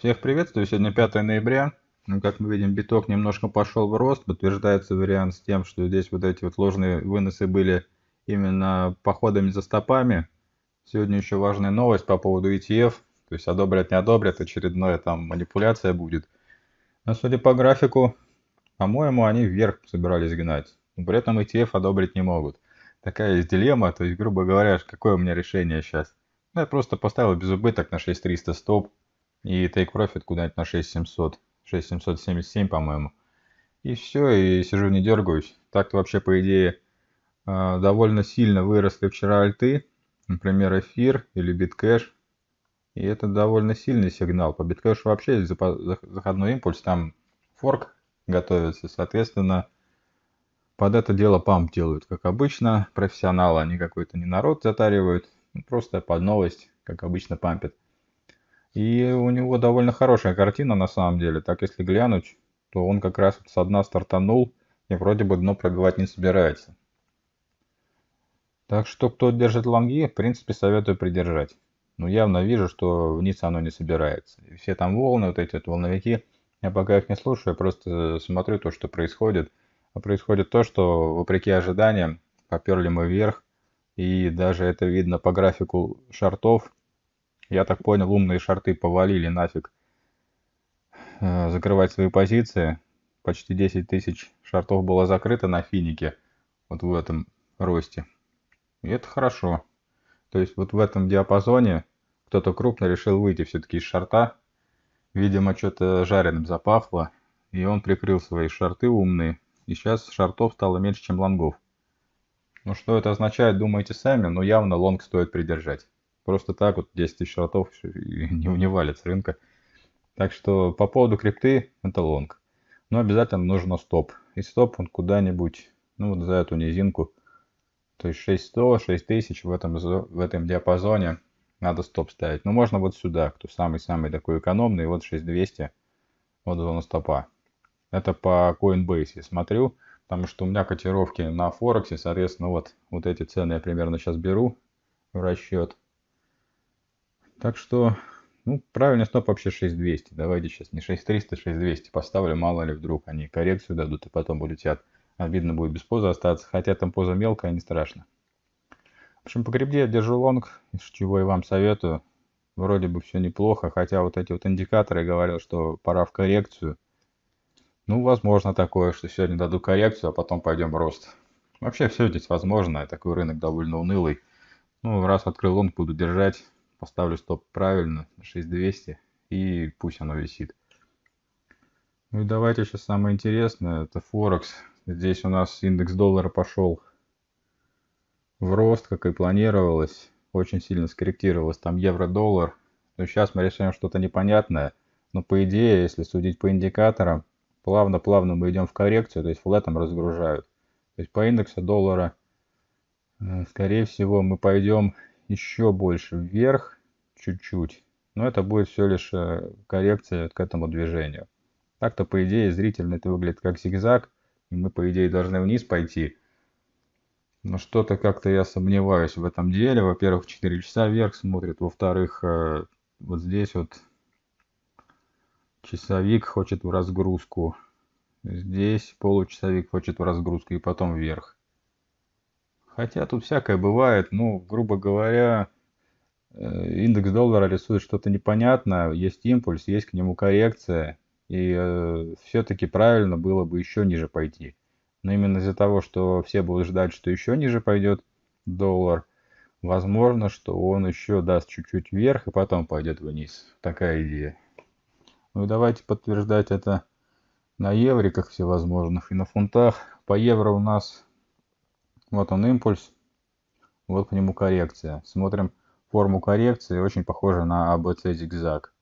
Всех приветствую, сегодня 5 ноября. Ну, как мы видим, биток немножко пошел в рост. Подтверждается вариант с тем, что здесь вот эти вот ложные выносы были именно походами за стопами. Сегодня еще важная новость по поводу ETF. То есть одобрят, не одобрят, очередная там манипуляция будет. Но судя по графику, по-моему, они вверх собирались гнать. Но при этом ETF одобрить не могут. Такая есть дилемма, то есть, грубо говоря, какое у меня решение сейчас. Ну, я просто поставил без убыток на 6300 стоп, и Take Profit куда-нибудь на 6700, 6777, по-моему. И все, и сижу не дергаюсь. Так-то вообще, по идее, а, довольно сильно выросли вчера альты, например, эфир или биткэш. И это довольно сильный сигнал. По биткэшу вообще заходной импульс, там форк готовится, соответственно, под это дело памп делают, как обычно, профессионалы, они какой-то не народ затаривают, просто под новость, как обычно, пампят. И у него довольно хорошая картина на самом деле. Так если глянуть, то он как раз вот со дна стартанул и вроде бы дно пробивать не собирается. Так что кто держит лонги, в принципе советую придержать. Но явно вижу, что вниз оно не собирается. И все там волны, вот эти вот волновики, я пока их не слушаю, просто смотрю то, что происходит. А происходит то, что вопреки ожиданиям поперли мы вверх. И даже это видно по графику шартов я так понял, умные шарты повалили нафиг э, закрывать свои позиции. Почти 10 тысяч шартов было закрыто на финике, вот в этом росте. И это хорошо. То есть вот в этом диапазоне кто-то крупно решил выйти все-таки из шарта. Видимо, что-то жареным запахло, и он прикрыл свои шарты умные. И сейчас шартов стало меньше, чем лонгов. Ну что это означает, думайте сами, но явно лонг стоит придержать. Просто так вот 10 тысяч ротов не, не валит с рынка. Так что по поводу крипты это лонг. Но обязательно нужно стоп. И стоп он куда-нибудь, ну вот за эту низинку. То есть 600, 6000 в этом, в этом диапазоне надо стоп ставить. Но ну, можно вот сюда, кто самый-самый такой экономный. Вот 6200, вот зона стопа. Это по Coinbase я смотрю, потому что у меня котировки на Форексе, соответственно, вот, вот эти цены я примерно сейчас беру в расчет. Так что, ну, правильный стоп вообще 6200. Давайте сейчас не 6300, 6200 поставлю, мало ли вдруг они коррекцию дадут и потом улетят. Обидно а, будет без позы остаться, хотя там поза мелкая, не страшно. В общем, по грибде я держу лонг, из чего и вам советую. Вроде бы все неплохо, хотя вот эти вот индикаторы говорил, что пора в коррекцию. Ну, возможно такое, что сегодня даду коррекцию, а потом пойдем в рост. Вообще все здесь возможно, такой рынок довольно унылый. Ну, раз открыл лонг, буду держать. Поставлю стоп правильно, 6200, и пусть оно висит. Ну и давайте сейчас самое интересное, это Форекс. Здесь у нас индекс доллара пошел в рост, как и планировалось. Очень сильно скорректировалось там евро-доллар. Но ну, сейчас мы решаем что-то непонятное. Но по идее, если судить по индикаторам, плавно-плавно мы идем в коррекцию, то есть флетом разгружают. То есть по индексу доллара, э, скорее всего, мы пойдем еще больше вверх чуть-чуть. Но это будет все лишь э, коррекция к этому движению. Так-то, по идее, зрительно это выглядит как зигзаг. И мы, по идее, должны вниз пойти. Но что-то как-то я сомневаюсь в этом деле. Во-первых, 4 часа вверх смотрит. Во-вторых, э, вот здесь вот часовик хочет в разгрузку. Здесь получасовик хочет в разгрузку и потом вверх. Хотя тут всякое бывает, ну, грубо говоря, э, индекс доллара рисует что-то непонятное, есть импульс, есть к нему коррекция, и э, все-таки правильно было бы еще ниже пойти. Но именно из-за того, что все будут ждать, что еще ниже пойдет доллар, возможно, что он еще даст чуть-чуть вверх и потом пойдет вниз. Такая идея. Ну и давайте подтверждать это на евриках всевозможных и на фунтах. По евро у нас вот он импульс, вот к нему коррекция. Смотрим форму коррекции, очень похожа на ABC а зигзаг.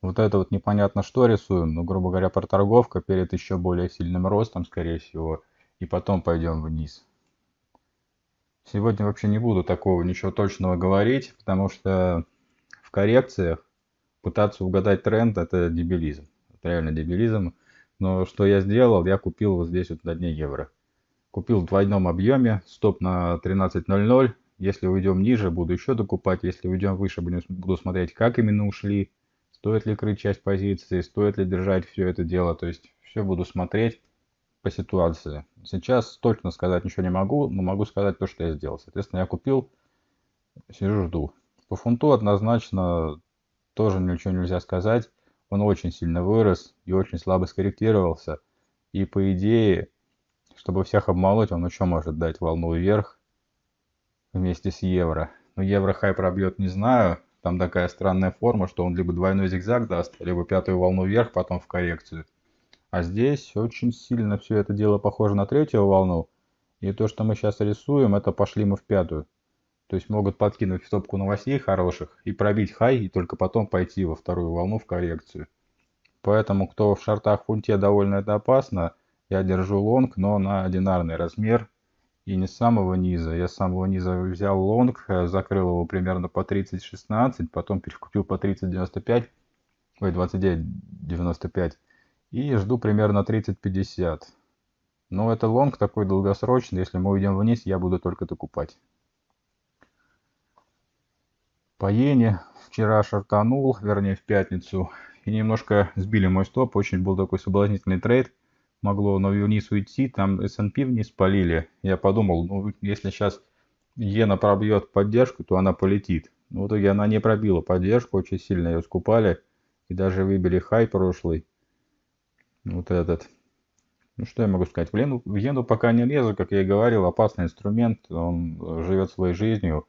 Вот это вот непонятно что рисуем, но, грубо говоря, проторговка перед еще более сильным ростом, скорее всего, и потом пойдем вниз. Сегодня вообще не буду такого ничего точного говорить, потому что в коррекциях пытаться угадать тренд это дебилизм. Это реально дебилизм. Но что я сделал, я купил вот здесь вот на дне евро. Купил в двойном объеме, стоп на 13.00. Если уйдем ниже, буду еще докупать. Если уйдем выше, буду смотреть, как именно ушли. Стоит ли крыть часть позиции, стоит ли держать все это дело. То есть все буду смотреть по ситуации. Сейчас точно сказать ничего не могу, но могу сказать то, что я сделал. Соответственно, я купил, сижу, жду. По фунту однозначно тоже ничего нельзя сказать. Он очень сильно вырос и очень слабо скорректировался. И по идее чтобы всех обмануть, он еще может дать волну вверх вместе с евро. Но евро хай пробьет, не знаю. Там такая странная форма, что он либо двойной зигзаг даст, либо пятую волну вверх, потом в коррекцию. А здесь очень сильно все это дело похоже на третью волну. И то, что мы сейчас рисуем, это пошли мы в пятую. То есть могут подкинуть в топку новостей хороших и пробить хай, и только потом пойти во вторую волну в коррекцию. Поэтому кто в шартах фунте довольно это опасно, я держу лонг, но на одинарный размер и не с самого низа. Я с самого низа взял лонг, э, закрыл его примерно по 30-16, потом перекупил по 30-95, ой, 29-95 и жду примерно 30-50. Но это лонг такой долгосрочный, если мы уйдем вниз, я буду только докупать. По иене вчера шартанул, вернее в пятницу, и немножко сбили мой стоп, очень был такой соблазнительный трейд – могло но вниз уйти, там S&P вниз полили. Я подумал, ну, если сейчас иена пробьет поддержку, то она полетит. Но ну, в итоге она не пробила поддержку, очень сильно ее скупали. И даже выбили хай прошлый. Вот этот. Ну, что я могу сказать? В иену, в иену пока не лезу, как я и говорил, опасный инструмент. Он э, живет своей жизнью.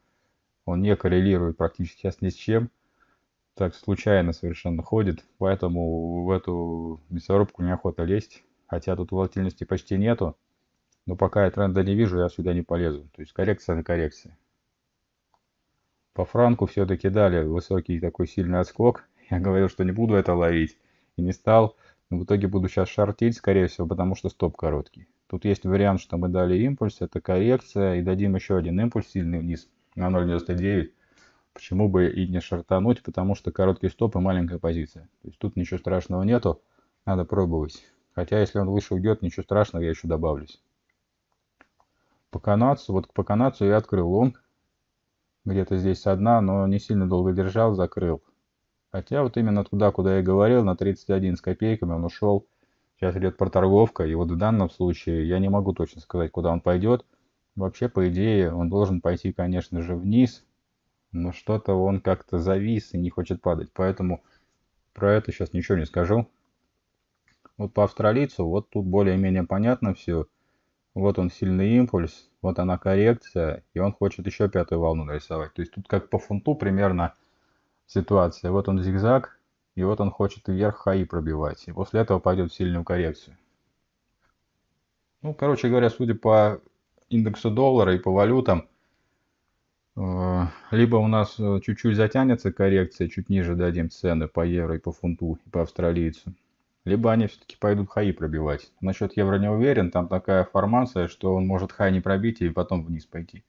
Он не коррелирует практически сейчас ни с чем так случайно совершенно ходит, поэтому в эту мясорубку неохота лезть хотя тут волатильности почти нету. Но пока я тренда не вижу, я сюда не полезу. То есть коррекция на коррекции. По франку все-таки дали высокий такой сильный отскок. Я говорил, что не буду это ловить и не стал. Но в итоге буду сейчас шортить, скорее всего, потому что стоп короткий. Тут есть вариант, что мы дали импульс, это коррекция, и дадим еще один импульс сильный вниз на 0.99. Почему бы и не шортануть, потому что короткий стоп и маленькая позиция. То есть тут ничего страшного нету, надо пробовать. Хотя, если он выше уйдет, ничего страшного, я еще добавлюсь. По канадцу, вот по канадцу я открыл лонг. Где-то здесь со но не сильно долго держал, закрыл. Хотя вот именно туда, куда я говорил, на 31 с копейками он ушел. Сейчас идет проторговка, и вот в данном случае я не могу точно сказать, куда он пойдет. Вообще, по идее, он должен пойти, конечно же, вниз, но что-то он как-то завис и не хочет падать. Поэтому про это сейчас ничего не скажу. Вот по австралийцу, вот тут более-менее понятно все. Вот он сильный импульс, вот она коррекция, и он хочет еще пятую волну нарисовать. То есть тут как по фунту примерно ситуация. Вот он зигзаг, и вот он хочет вверх хаи пробивать. И после этого пойдет в сильную коррекцию. Ну, короче говоря, судя по индексу доллара и по валютам, э, либо у нас э, чуть-чуть затянется коррекция, чуть ниже дадим цены по евро и по фунту, и по австралийцу либо они все-таки пойдут хаи пробивать. Насчет евро не уверен, там такая формация, что он может хай не пробить и потом вниз пойти.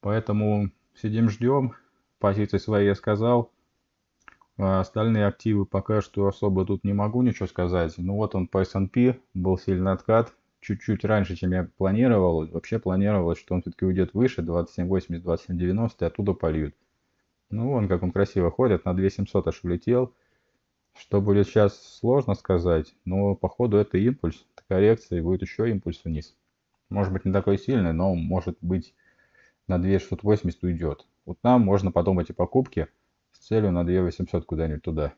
Поэтому сидим ждем, позиции свои я сказал. А остальные активы пока что особо тут не могу ничего сказать. Ну вот он по S&P, был сильный откат, чуть-чуть раньше, чем я планировал. Вообще планировалось, что он все-таки уйдет выше, 27.80, 27.90, и оттуда польют. Ну вон, как он красиво ходит, на 2700 аж улетел. Что будет сейчас, сложно сказать, но походу это импульс, это коррекция, и будет еще импульс вниз. Может быть не такой сильный, но может быть на 2680 уйдет. Вот нам можно потом эти покупки с целью на 2800 куда-нибудь туда.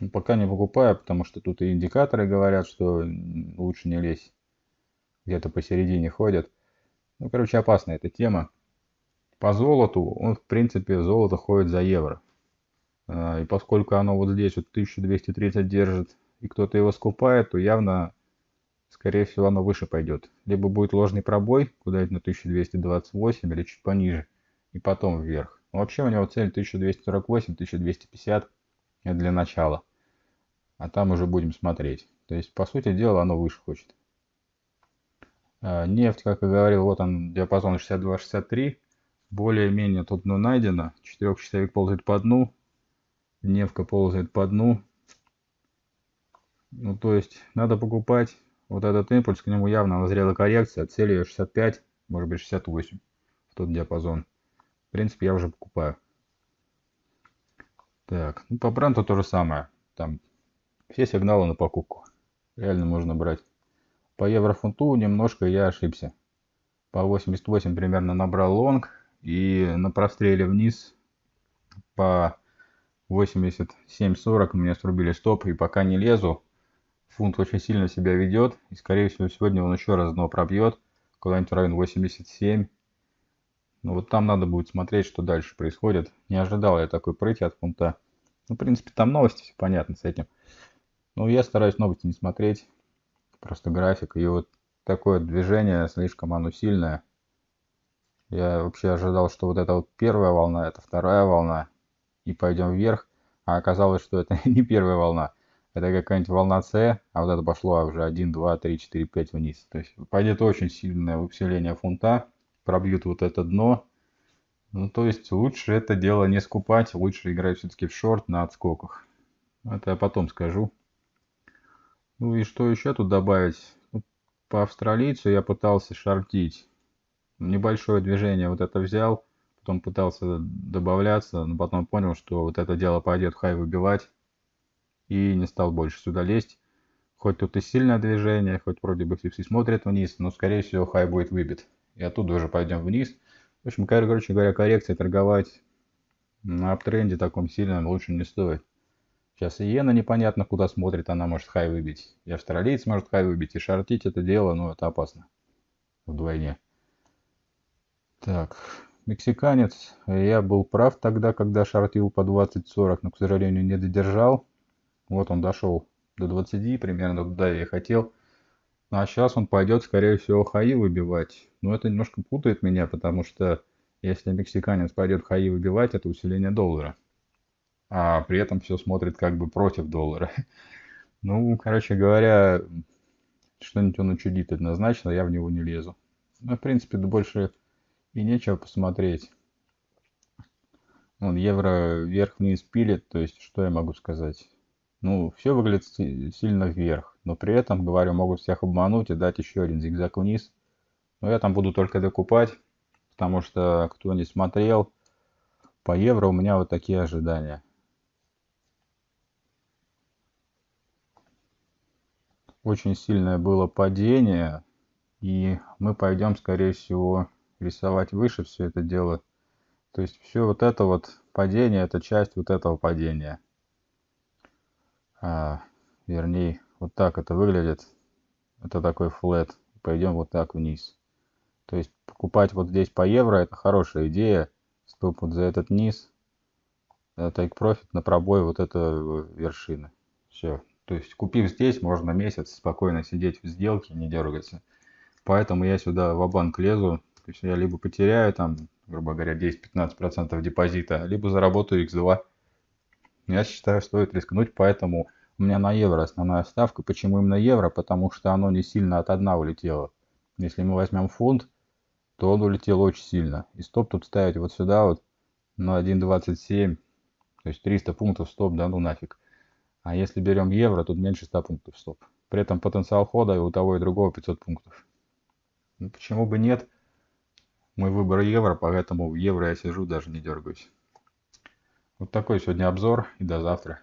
Но ну, пока не покупаю, потому что тут и индикаторы говорят, что лучше не лезть. Где-то посередине ходят. Ну, короче, опасная эта тема. По золоту, он, в принципе, золото ходит за евро. А, и поскольку оно вот здесь вот 1230 держит, и кто-то его скупает, то явно, скорее всего, оно выше пойдет. Либо будет ложный пробой, куда-нибудь на 1228 или чуть пониже, и потом вверх. вообще у него цель 1248-1250 для начала. А там уже будем смотреть. То есть, по сути дела, оно выше хочет. А, нефть, как и говорил, вот он диапазон 62-63. Более-менее тут дно ну, найдено. Четырехчасовик ползает по дну. Дневка ползает по дну. Ну, то есть, надо покупать вот этот импульс. К нему явно назрела коррекция. Цель ее 65, может быть, 68. В тот диапазон. В принципе, я уже покупаю. Так, ну, по бранту то же самое. Там все сигналы на покупку. Реально можно брать. По еврофунту немножко я ошибся. По 88 примерно набрал лонг. И на простреле вниз по 87.40 мне срубили стоп, и пока не лезу, фунт очень сильно себя ведет, и скорее всего сегодня он еще раз дно пробьет, куда-нибудь район 87. Ну вот там надо будет смотреть, что дальше происходит. Не ожидал я такой прыти от фунта. Ну, в принципе, там новости, все понятно с этим. Но я стараюсь новости не смотреть, просто график, и вот такое движение слишком оно сильное. Я вообще ожидал, что вот это вот первая волна, это вторая волна, и пойдем вверх, а оказалось, что это не первая волна. Это какая-нибудь волна С, а вот это пошло уже 1, 2, 3, 4, 5 вниз. То есть пойдет очень сильное выпселение фунта, пробьют вот это дно. Ну, то есть лучше это дело не скупать, лучше играть все-таки в шорт на отскоках. Это я потом скажу. Ну и что еще тут добавить? Ну, по австралийцу я пытался шортить. Небольшое движение вот это взял потом пытался добавляться, но потом понял, что вот это дело пойдет хай выбивать, и не стал больше сюда лезть. Хоть тут и сильное движение, хоть вроде бы все смотрят вниз, но скорее всего хай будет выбит. И оттуда уже пойдем вниз. В общем, короче говоря, коррекции торговать на аптренде таком сильном лучше не стоит. Сейчас иена непонятно куда смотрит, она может хай выбить. И австралиец может хай выбить, и шортить это дело, но это опасно. Вдвойне. Так, мексиканец. Я был прав тогда, когда шортил по 20-40, но, к сожалению, не додержал. Вот он дошел до 20, примерно туда я и хотел. А сейчас он пойдет, скорее всего, хаи выбивать. Но это немножко путает меня, потому что если мексиканец пойдет хаи выбивать, это усиление доллара. А при этом все смотрит как бы против доллара. Ну, короче говоря, что-нибудь он учудит однозначно, я в него не лезу. Ну, в принципе, больше и нечего посмотреть. Вон, евро вверх-вниз пилит, то есть что я могу сказать? Ну, все выглядит сильно вверх, но при этом, говорю, могут всех обмануть и дать еще один зигзаг вниз. Но я там буду только докупать, потому что, кто не смотрел, по евро у меня вот такие ожидания. Очень сильное было падение, и мы пойдем, скорее всего, рисовать выше все это дело. То есть все вот это вот падение, это часть вот этого падения. А, вернее, вот так это выглядит. Это такой флет. Пойдем вот так вниз. То есть покупать вот здесь по евро, это хорошая идея. Стоп вот за этот низ. Э, take profit на пробой вот это э, вершины. Все. То есть купив здесь, можно месяц спокойно сидеть в сделке, не дергаться. Поэтому я сюда в банк лезу, то есть я либо потеряю там, грубо говоря, 10-15% депозита, либо заработаю x2. Я считаю, стоит рискнуть, поэтому у меня на евро основная ставка. Почему именно евро? Потому что оно не сильно от дна улетело. Если мы возьмем фунт, то он улетел очень сильно. И стоп тут ставить вот сюда вот на 1.27, то есть 300 пунктов стоп, да ну нафиг. А если берем евро, тут меньше 100 пунктов стоп. При этом потенциал хода у того и другого 500 пунктов. Ну, почему бы нет? Мой выбор евро, поэтому в евро я сижу, даже не дергаюсь. Вот такой сегодня обзор и до завтра.